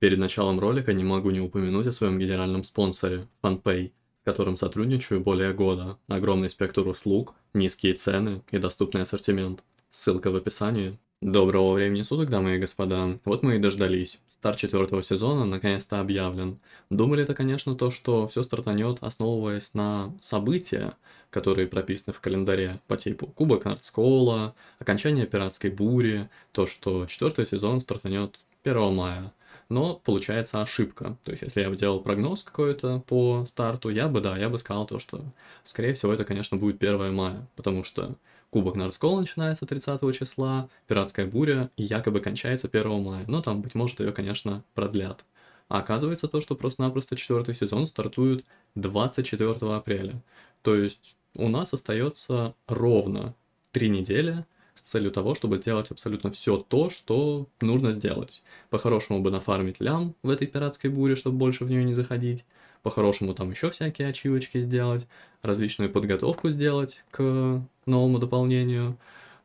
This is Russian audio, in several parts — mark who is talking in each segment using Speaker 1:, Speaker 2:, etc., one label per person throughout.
Speaker 1: Перед началом ролика не могу не упомянуть о своем генеральном спонсоре – FunPay, с которым сотрудничаю более года. Огромный спектр услуг, низкие цены и доступный ассортимент. Ссылка в описании. Доброго времени суток, дамы и господа. Вот мы и дождались. Старт четвертого сезона наконец-то объявлен. Думали это, конечно, то, что все стартанет, основываясь на события, которые прописаны в календаре по типу Кубок Нардскола, окончание пиратской бури, то, что четвертый сезон стартанет 1 мая но получается ошибка. То есть, если я бы делал прогноз какой-то по старту, я бы, да, я бы сказал то, что, скорее всего, это, конечно, будет 1 мая, потому что Кубок Нарскола начинается 30 числа, Пиратская буря якобы кончается 1 мая, но там, быть может, ее, конечно, продлят. А оказывается то, что просто-напросто четвертый сезон стартует 24 апреля. То есть у нас остается ровно три недели – с целью того, чтобы сделать абсолютно все то, что нужно сделать. По-хорошему бы нафармить лям в этой пиратской буре, чтобы больше в нее не заходить. По-хорошему там еще всякие ачивочки сделать, различную подготовку сделать к новому дополнению.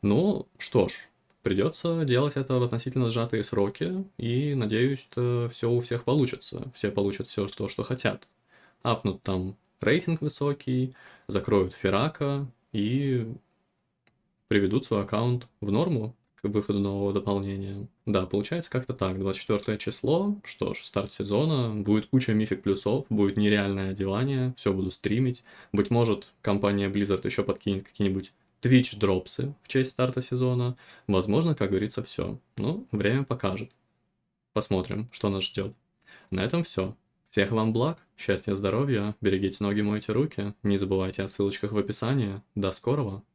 Speaker 1: Ну, что ж, придется делать это в относительно сжатые сроки, и, надеюсь, что э, все у всех получится. Все получат все то, что хотят. Апнут там рейтинг высокий, закроют Ферака, и приведут свой аккаунт в норму к выходу нового дополнения. Да, получается как-то так. 24 число, что ж, старт сезона, будет куча мифик плюсов, будет нереальное одевание, все буду стримить. Быть может, компания Blizzard еще подкинет какие-нибудь Twitch дропсы в честь старта сезона. Возможно, как говорится, все. Ну, время покажет. Посмотрим, что нас ждет. На этом все. Всех вам благ, счастья, здоровья, берегите ноги, мойте руки, не забывайте о ссылочках в описании. До скорого!